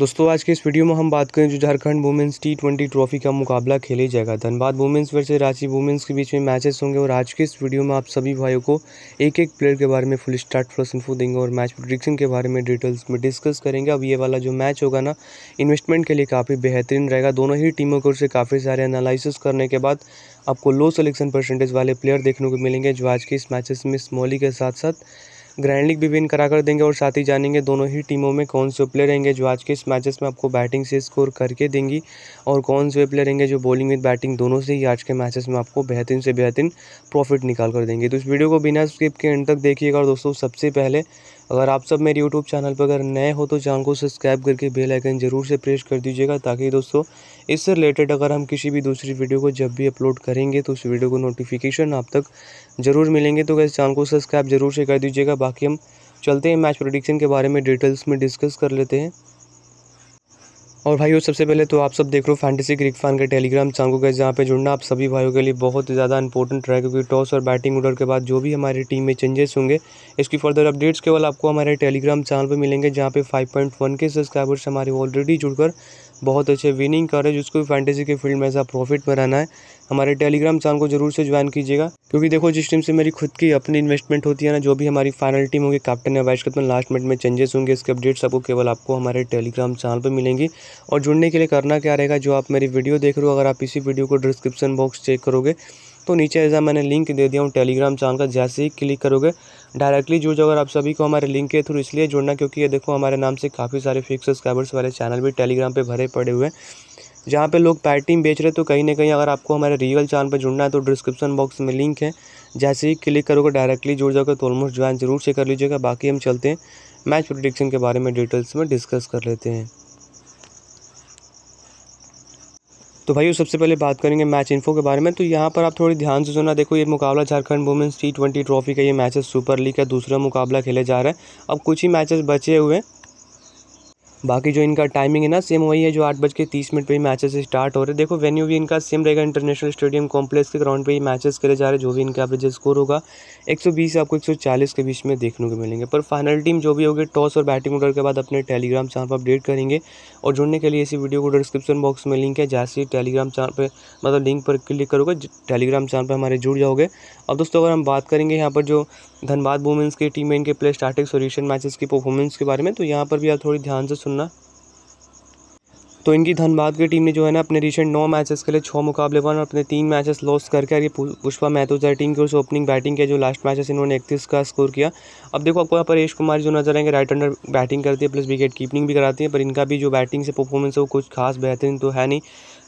दोस्तों आज के इस वीडियो में हम बात करें जो Jharkhand women's T twenty trophy का मुकाबला खेले जाएगा Dhanbad women's versus Ranchi women's के बीच में मैचेस होंगे और आज के इस वीडियो में आप सभी भाइयों को एक एक प्लेयर के बारे में फुल स्टार्ट प्लस इन्फो देंगे और मैच प्रोडिक्शन के बारे में डिटेल्स में डिस्कस करेंगे अब ये वाला जो मैच होगा ना इन्वेस्टमेंट के लिए काफ़ी बेहतरीन रहेगा दोनों ही टीमों की ओर से काफ़ी सारे एनालिसिस करने के बाद आपको लो सलेक्शन परसेंटेज वाले प्लेयर देखने को मिलेंगे जो आज के इस मैचेस में स्मॉली के साथ साथ ग्राइंडिंग भी विन करा कर देंगे और साथ ही जानेंगे दोनों ही टीमों में कौन से प्लेयर रहेंगे जो आज के इस मैचेस में आपको बैटिंग से स्कोर करके देंगी और कौन से प्लेयर रहेंगे जो बॉलिंग विद बैटिंग दोनों से ही आज के मैचेस में आपको बेहतरीन से बेहतरीन प्रॉफिट निकाल कर देंगे तो इस वीडियो को बिना स्किप के एंड तक देखिएगा और दोस्तों सबसे पहले अगर आप सब मेरे यूट्यूब चैनल पर अगर नए हो तो चैनल को सब्सक्राइब करके बेल आइकन जरूर से प्रेस कर दीजिएगा ताकि दोस्तों इससे रिलेटेड अगर हम किसी भी दूसरी वीडियो को जब भी अपलोड करेंगे तो उस वीडियो को नोटिफिकेशन आप तक ज़रूर मिलेंगे तो गैस चैनल को सब्सक्राइब जरूर से कर दीजिएगा बाकी हम चलते हैं मैच प्रोडिक्शन के बारे में डिटेल्स में डिस्कस कर लेते हैं और भाइयों सबसे पहले तो आप सब देख लो फैंटेसी क्रिक फैन के टेलीग्राम चैनल को गैस जहाँ पे जुड़ना आप सभी भाइयों के लिए बहुत ज़्यादा इंपॉर्टेंट रहा क्योंकि टॉस और बैटिंग ऑर्डर के बाद जो भी हमारी टीम में चेंजेस होंगे इसकी फर्दर अपडेट्स केवल आपको हमारे टेलीग्राम चैनल पर मिलेंगे जहाँ पे फाइव के सब्सक्राइबर्स हमारे ऑलरेडी जुड़कर बहुत अच्छे विनिंग कर रहे हैं जिसको भी फैंटेसी के फील्ड में ऐसा प्रॉफिट में रहना है हमारे टेलीग्राम चैनल को जरूर से ज्वाइन कीजिएगा क्योंकि देखो जिस टीम से मेरी खुद की अपनी इन्वेस्टमेंट होती है ना जो भी हमारी फाइनल टीम होगी कैप्टन या वाइस कैप्टन लास्ट मिनट में चेंजेस होंगे इसके अपडेट्स आपको केवल आपको हमारे टेलीग्राम चैनल पर मिलेंगी और जुड़ने के लिए करना क्या रहेगा जो आप मेरी वीडियो देख रहे हो अगर आप इसी वीडियो को डिस्क्रिप्शन बॉक्स चेक करोगे तो नीचे ऐसा मैंने लिंक दे दिया हूँ टेलीग्राम चैनल का जैसे ही क्लिक करोगे डायरेक्टली जुड़ जाओ अगर आप सभी को हमारे लिंक के थ्रू इसलिए जुड़ना क्योंकि ये देखो हमारे नाम से काफ़ी सारे फिक्स सब्सक्राइबर्स वाले चैनल भी टेलीग्राम पर भरे पड़े हुए हैं जहाँ पे लोग पैटिंग बेच रहे तो कहीं ना कहीं अगर आपको हमारे रियल चैनल पर जुड़ना है तो डिस्क्रिप्शन बॉक्स में लिंक है जैसे ही क्लिक करोगे डायरेक्टली जुड़ जाओगे तो ऑलमोस्ट ज्वाइन जरूर से कर लीजिएगा बाकी हम चलते हैं मैच प्रोडिक्शन के बारे में डिटेल्स में डिस्कस कर लेते हैं तो भाई सबसे पहले बात करेंगे मैच इन्फो के बारे में तो यहाँ पर आप थोड़ी ध्यान से सुना देखो ये मुकाबला Jharkhand women's T twenty trophy का ये मैचेस सुपर लीग का दूसरा मुकाबला खेले जा रहा है अब कुछ ही मैचेस बचे हुए हैं बाकी जो इनका टाइमिंग है ना सेम वही है जो आठ बज के तीस मिनट पर ही मैचेस स्टार्ट हो रहे हैं देखो वेन्यू भी इनका सेम रहेगा इंटरनेशनल स्टेडियम कॉम्प्लेक्स के ग्राउंड पर ही मैचेस खेले जा रहे हैं जो भी इनका एवरेज स्कोर होगा एक सौ बीस आपको एक सौ चालीस के बीच में देखने को मिलेंगे पर फाइनल टीम जो भी होगी टॉस और बैटिंग ऑर्डर के बाद अपने टेलीग्राम चैनल पर अपडेट करेंगे और जुड़ने के लिए इसी वीडियो को डिस्क्रिप्शन बॉक्स में लिंक है जैसे ही टेलीग्राम मतलब चैनल पर मतलब लिंक पर क्लिक करोगे टेलीग्राम चैनल पर हमारे जुड़ जाओगे अब दोस्तों अगर हम बात करेंगे यहाँ पर जो धनबाद वुमेंस की टीम है इनके प्ले स्टार्टिंग सोल्यूशन मैचेस की परफॉर्मेंस के बारे में तो यहाँ पर भी आप थोड़ी ध्यान से सुनना तो इनकी धनबाद की टीम ने जो है ना अपने रिसेंट नौ मैचेस के लिए छः मुकाबले पर अपने तीन मैचेस लॉस करके और ये पुष्पा मेहतोजा टीम की उस ओपनिंग बैटिंग के जो लास्ट मैचेस इन्होंने इकतीस का स्कोर किया अब देखो आपको यहाँ पर यश कुमार जो नजर आएंगे राइट अंडर बैटिंग करती है प्लस विकेट कीपिंग भी कराती है पर इनका भी जो बैटिंग से परफॉर्मेंस है वो कुछ खास बेहतरीन तो है नहीं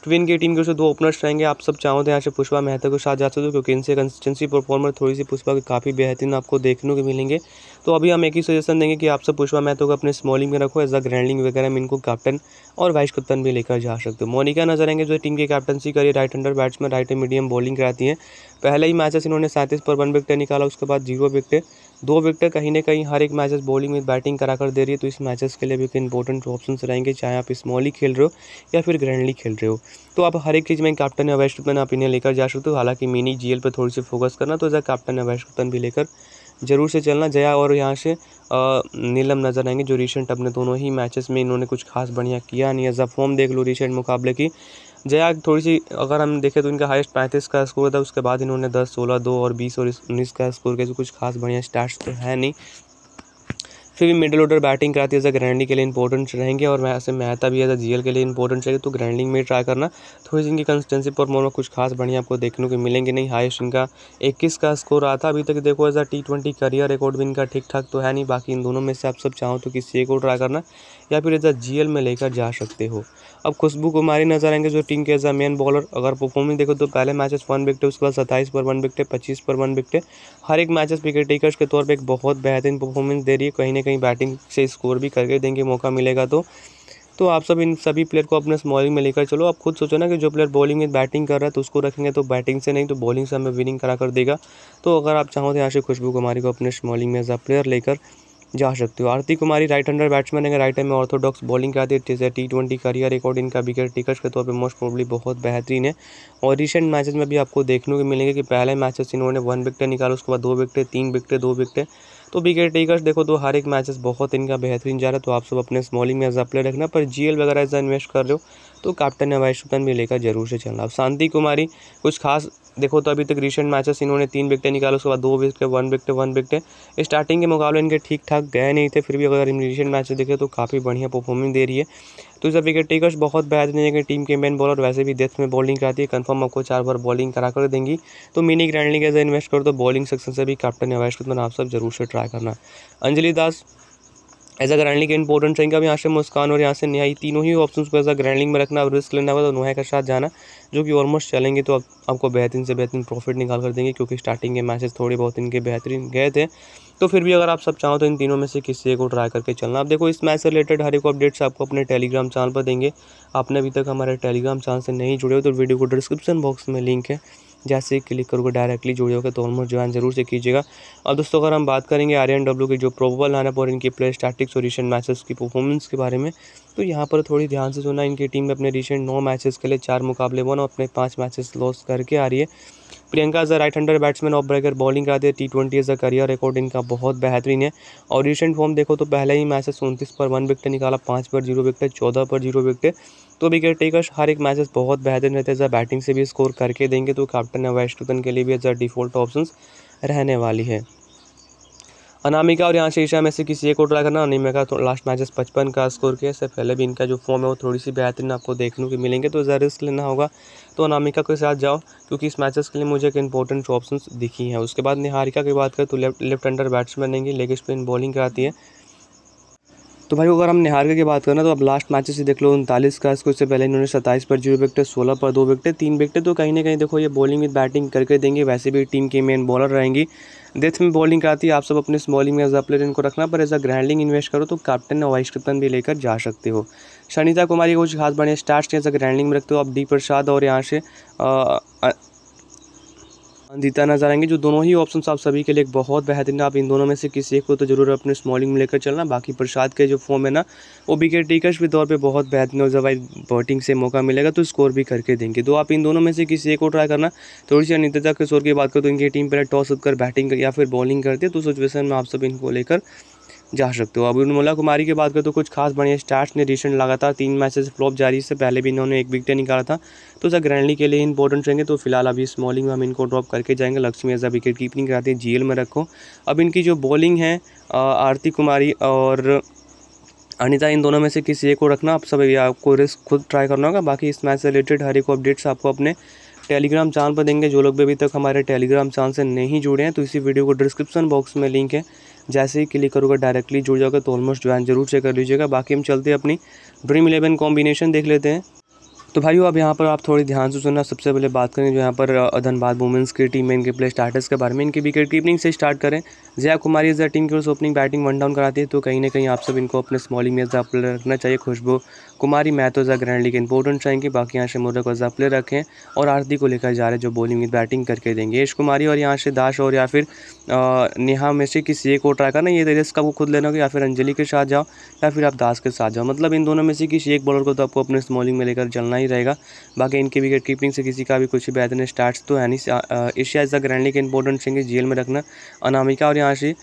ट्विन की टीम के दो ओपनर्स रहेंगे आप सब चाहो तो यहाँ से पुष्पा मेहता को साथ जा सकते हो क्योंकि इनसे कंसिस्टेंसी परफॉर्मर थोड़ी सी पुष्पा की काफ़ी बेहतरीन आपको देखने को मिलेंगे तो अभी हम एक ही सजेशन देंगे कि आप सब पुष्पा मेहता को अपने स्मॉलिंग में रखो एज अ ग्रैंडिंग वगैरह में इनको कैप्टन और वाइस कप्तान भी लेकर जा सकते हो मोनिका नजर आएंगे जो टीम की कैप्टनसी करिए right hander batsman right medium bowling कराती है पहले ही मैचेस इन्होंने सैंतीस पर वन विकटें निकाला उसके बाद जीरो विकटें दो विकेट कहीं ना कहीं हर एक मैचेस बॉलिंग में बैटिंग करा कर दे रही है तो इस मैचेस के लिए भी एक इंपॉर्टेंट ऑप्शन रहेंगे चाहे आप स्मॉली खेल रहे हो या फिर ग्रैंडली खेल रहे हो तो आप हर एक चीज़ में कैप्टन या वाइस आप इन्हें लेकर जा सकते हो हालांकि मिनी एल पर थोड़ी सी फोकस करना तो ऐसा कैप्टन या वाइस भी लेकर जरूर से चलना जया और यहाँ से नीलम नज़र आएंगे जो रिसेंट अपने दोनों ही मैचेस में इन्होंने कुछ खास बढ़िया किया नहीं एज फॉर्म देख लो रिसेंट मुकाबले की जया थोड़ी सी अगर हम देखें तो इनका हाईएस्ट पैंतीस का स्कोर था उसके बाद इन्होंने दस सोलह दो और बीस और उन्नीस का स्कोर किया कुछ खास बढ़िया स्टार्ट तो है नहीं फिर भी मिडिल ऑर्डर बैटिंग कराती है जैसे ग्रैंडिंग के लिए इंपॉर्टेंट रहेंगे और वैसे मेहता भी ऐसा जीएल के लिए इंपॉर्टेंट रहेगी तो ग्रैंडिंग में ट्राई करना थोड़ी सी इनकी कंसिस्टेंसी मोर में कुछ खास बढ़िया आपको देखने को मिलेंगे नहीं हाईएस्ट इनका इक्कीस का स्कोर आता अभी तक देखो ऐसा टी ट्वेंटी करियर रिकॉर्ड भी इनका ठीक ठाक तो है नहीं बाकी इन दोनों में से आप सब चाहो तो किसी को ट्राई करना या फिर ऐसा जी में लेकर जा सकते हो अब खुशबू कुमारी नजर आएंगे जो टीम के एज अ मेन बॉलर अगर परफॉर्मेंस देखो तो पहले मैचेस वन विकेट उसके बाद सत्ताईस पर वन विकेट पच्चीस पर वन विकेट हर एक मैचेस विकेट टेकर्स के तौर पर एक बहुत बेहतरीन परफॉर्मेंस दे रही है कहीं ना कहीं बैटिंग से स्कोर भी करके देंगे मौका मिलेगा तो तो आप सब इन सभी प्लेयर को अपने स्मॉलिंग में लेकर चलो आप खुद सोचो ना कि जो प्लेयर बॉलिंग में बैटिंग कर रहा है तो उसको रखेंगे तो बैटिंग से नहीं तो बॉलिंग से हमें विनिंग करा कर देगा तो अगर आप चाहो तो यहाँ से खुशबू कुमारी को अपने स्मॉलिंग में एज अ प्लेयर लेकर जा सकते हो Aarti Kumari right hander batsman है राइट हैंड में ऑर्थोडॉक्स बॉलिंग करती है जैसे टी ट्वेंटी करियर रिकॉर्ड इनका विकेट टेकर्स के तौर पर मोस्ट प्रॉब्ली बहुत बेहतरीन है और रिसेंट मैचेस में भी आपको देखने को मिलेंगे कि पहले मैचेस इन्होंने वन विकटे निकाला उसके बाद दो विकटे तीन विकटे दो विकटें तो विकेट टेकर्स देखो तो हर एक मैचेस बहुत इनका बेहतरीन जा रहा है तो आप सब अपने स्मॉलिंग में एज रखना पर जीएल वगैरह ऐसा इन्वेस्ट कर रहे हो तो कैप्टन या वाइस कैप्टन भी लेकर जरूर से चलना अब शांति कुमारी कुछ खास देखो तो अभी तक रिसेंट मैचेस इन्होंने तीन विकटें निकाले उसके बाद दो विकटें one wicket one wicket starting के मुकाबले इनके ठीक ठाक गए नहीं थे फिर भी अगर इन रिसेंट मैचेस देखें तो काफ़ी बढ़िया परफॉर्मेंस दे रही है तो सब विकेट टेकर्स बहुत बेहतरीन है टीम के मेन बॉलर वैसे भी डेथ में बॉलिंग कराती है कन्फर्म आपको चार बार बॉलिंग करा कर देंगी तो मिनी ग्रैंडली के इन्वेस्ट करो तो बॉलिंग सेक्शन से भी कैप्टन अवैश आप सब जरूर से ट्राई करना Anjali Das as a grand league important रहेंगे अब यहाँ से मुस्कान और यहाँ से न्याय तीनों ही ऑप्शन को एज अ ग्रैंडलिंग में रखना अब रिस्क लेना होगा तो नुहाय के साथ जाना जो कि ऑलमोस्ट चलेंगे तो अब आपको बेहतरीन से बेहतरीन प्रॉफिट निकाल कर देंगे क्योंकि स्टार्टिंग के मैचेस थोड़े बहुत इनके बेहतरीन गए थे तो फिर भी अगर आप सब चाहो तो इन तीनों में से किसी को ट्राई करके चलना आप देखो इस मैच से रिलेटेड हर एक अपडेट्स आपको अपने टेलीग्राम चैनल पर देंगे आपने अभी तक हमारे टेलीग्राम चैनल से नहीं जुड़े हो तो वीडियो को डिस्क्रिप्शन बॉक्स में लिंक है जैसे ही क्लिक करोगे डायरेक्टली जुड़ जाओगे तो ऑलमोस्ट ज्वाइन जरूर से कीजिएगा और दोस्तों अगर हम बात करेंगे आर एन डब्ल्यू की जो प्रोबल लाइनअप और इनकी प्ले स्टैटिक सोल्यूशन मैचेस की परफॉर्मेंस के बारे में तो यहाँ पर थोड़ी ध्यान से सुना इनकी टीम अपने रिसेंट नौ मैचेस के लिए चार मुकाबले वन और अपने पाँच मैचेस लॉस करके आ रही है Priyanka as a right hander batsman off breaker bowling कराते हैं T twenty as a career record इनका बहुत बेहतरीन है और रिसेंट फॉर्म देखो तो पहले ही मैचेस उनतीस पर वन विकेट निकाला पाँच पर जीरो विकेट चौदह पर जीरो विकेट तो विकेट टेकर्स हर एक मैचेस बहुत बेहतरीन रहते हैं जब बैटिंग से भी स्कोर करके देंगे तो कैप्टन या वैश्टन के लिए भी एज अ डिफॉल्ट ऑप्शन रहने वाली है अनामिका और यहाँ से ईशा में से किसी एक को ट्राई करना अनामिका तो लास्ट मैचेस पचपन का स्कोर किया इससे पहले भी इनका जो फॉर्म है वो थोड़ी सी बेहतरीन आपको देखने को मिलेंगे तो ज़रा रिस्क लेना होगा तो अनामिका के साथ जाओ क्योंकि इस मैचेस के लिए मुझे एक इंपॉर्टेंट ऑप्शन दिखी हैं उसके बाद निहारिका की बात करें तो लेफ्ट लेफ्ट अंडर बैट्समैन रहेंगी लेग स्पिन बॉलिंग कराती है तो भाई अगर हम निहारगे की बात करना तो अब लास्ट मैचेस से देख लो उनतालीस का इसको इससे पहले इन्होंने सत्ताईस पर जीरो विकटे सोलह पर दो विकटे तीन विकटें तो कहीं ना कहीं देखो ये बॉलिंग विद बैटिंग करके देंगे वैसे भी टीम की मेन बॉलर रहेंगी डेथ में बॉलिंग कराती है आप सब अपने बॉलिंग में एज अ प्लेयर इनको रखना पर एज अ ग्रैंडिंग इन्वेस्ट करो तो कैप्टन और वाइस कैप्टन भी लेकर जा सकते हो शनिता कुमारी कुछ खास बढ़िया स्टार्ट एज अ ग्रैंडिंग में रखते हो आप डी प्रसाद और यहाँ से जीता नजर आएंगे जो दोनों ही ऑप्शन आप सभी के लिए बहुत बेहतरीन आप इन दोनों में से किसी एक को तो जरूर अपने स्मॉलिंग में लेकर चलना बाकी प्रसाद के जो फॉर्म है ना वो विकेट टेकर्स भी तौर पर बहुत बेहतरीन और जवाई बॉटिंग से मौका मिलेगा तो स्कोर भी करके देंगे तो आप इन दोनों में से किसी एक को ट्राई करना थोड़ी सी अनिता किशोर की बात करें तो इनकी टीम पहले टॉस कर बैटिंग या फिर बॉलिंग करती है तो सिचुएशन में आप सब इनको लेकर जा सकते हो अब उर्मिला कुमारी की बात करें तो कुछ खास बढ़िया स्टार्स ने रिसेंट लगातार तीन मैचेस से फ्लॉप जारी से पहले भी इन्होंने एक विकेट निकाला था तो सर ग्रैंडली के लिए इंपॉर्टेंट रहेंगे तो फिलहाल अभी स्मॉलिंग में हम इनको ड्रॉप करके जाएंगे लक्ष्मी ऐसा विकेट कीपिंग कराते हैं जीएल में रखो अब इनकी जो बॉलिंग है आरती कुमारी और अनिता इन दोनों में से किसी एक को रखना आप सब आपको रिस्क खुद ट्राई करना होगा बाकी इस मैच से रिलेटेड हर एक अपडेट्स आपको अपने टेलीग्राम चैनल पर देंगे जो लोग भी अभी तक हमारे टेलीग्राम चैनल से नहीं जुड़े हैं तो इसी वीडियो को डिस्क्रिप्शन बॉक्स में लिंक है जैसे ही क्लिक करोगे डायरेक्टली जुड़ जाओगे तो ऑलमोस्ट ज्वाइन जरूर चेक कर लीजिएगा बाकी हम चलते हैं अपनी ड्रीम इलेवन कॉम्बिनेशन देख लेते हैं तो भाई अब यहाँ पर आप थोड़ी ध्यान से सुनना सबसे पहले बात करें जो यहाँ पर धनबाद वुमेंस की टीम में इनके प्ले स्टार्टर्स के बारे में इनकी विकेट कीपिंग से स्टार्ट करें जया कुमारी एज टीम की ओर से ओपनिंग बैटिंग वन डाउन कराती है तो कहीं ना कहीं आप सब इनको अपने स्मॉलिंग में रखना चाहिए खुशबू कुमारी महतोज़ा ग्रैंडली के इंपॉर्टेंट रहेंगे बाकी यहाँ से मुर्रक वजा प्ले रखें और आरती को लेकर जा रहे हैं जो बॉलिंग बैटिंग करके देंगे यश कुमारी और यहाँ से दाश और या फिर नेहा में से किसी एक को ट्राई करना ये रिस्क आपको खुद लेना होगा या फिर अंजलि के साथ जाओ या फिर आप दास के साथ जाओ मतलब इन दोनों में से किसी एक बॉलर को तो आपको अपने स्मॉलिंग में लेकर चलना ही रहेगा बाकी इनकी विकेट कीपिंग से किसी का भी कुछ बेहतरीन स्टार्ट तो है नहीं एशिया इज़ा ग्रैंडली के इंपॉर्टेंट रहेंगे जेल में रखना अनामिका और यहाँ से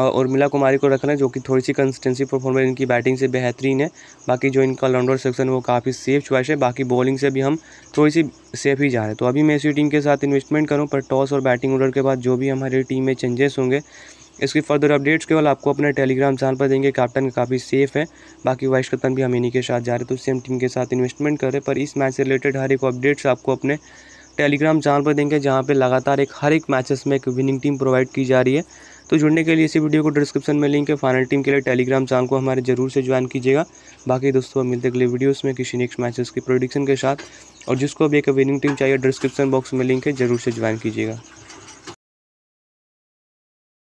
उर्मिला कुमारी को रखना है जो कि थोड़ी सी कंसिस्टेंसी परफॉर्मेंस इनकी बैटिंग से बेहतरीन है बाकी जो इनका ऑलराउंडर सेक्शन वो काफ़ी सेफ चॉइस है बाकी बॉलिंग से भी हम थोड़ी सी सेफ ही जा रहे हैं तो अभी मैं इसी टीम के साथ इन्वेस्टमेंट करूँ पर टॉस और बैटिंग ऑर्डर के बाद जो भी हमारी टीम में चेंजेस होंगे इसकी फर्दर अपडेट्स केवल आपको अपने टेलीग्राम चैनल पर देंगे कैप्टन काफ़ी सेफ है बाकी वाइस कप्तान भी हम इन्हीं के साथ जा रहे तो सेम टीम के साथ इन्वेस्टमेंट कर रहे पर इस मैच से रिलेटेड हर एक अपडेट्स आपको अपने टेलीग्राम चैनल पर देंगे जहाँ पे लगातार एक हर एक मैचेस में एक विनिंग टीम प्रोवाइड की जा रही है तो जुड़ने के लिए इसी वीडियो को डिस्क्रिप्शन में लिंक है फाइनल टीम के लिए टेलीग्राम चैनल को हमारे जरूर से ज्वाइन कीजिएगा बाकी दोस्तों अब मिलते अगले वीडियोस में किसी नेक्स्ट मैचेस की प्रोडिक्शन के साथ और जिसको अभी एक विनिंग टीम चाहिए डिस्क्रिप्शन बॉक्स में लिंक है जरूर से ज्वाइन कीजिएगा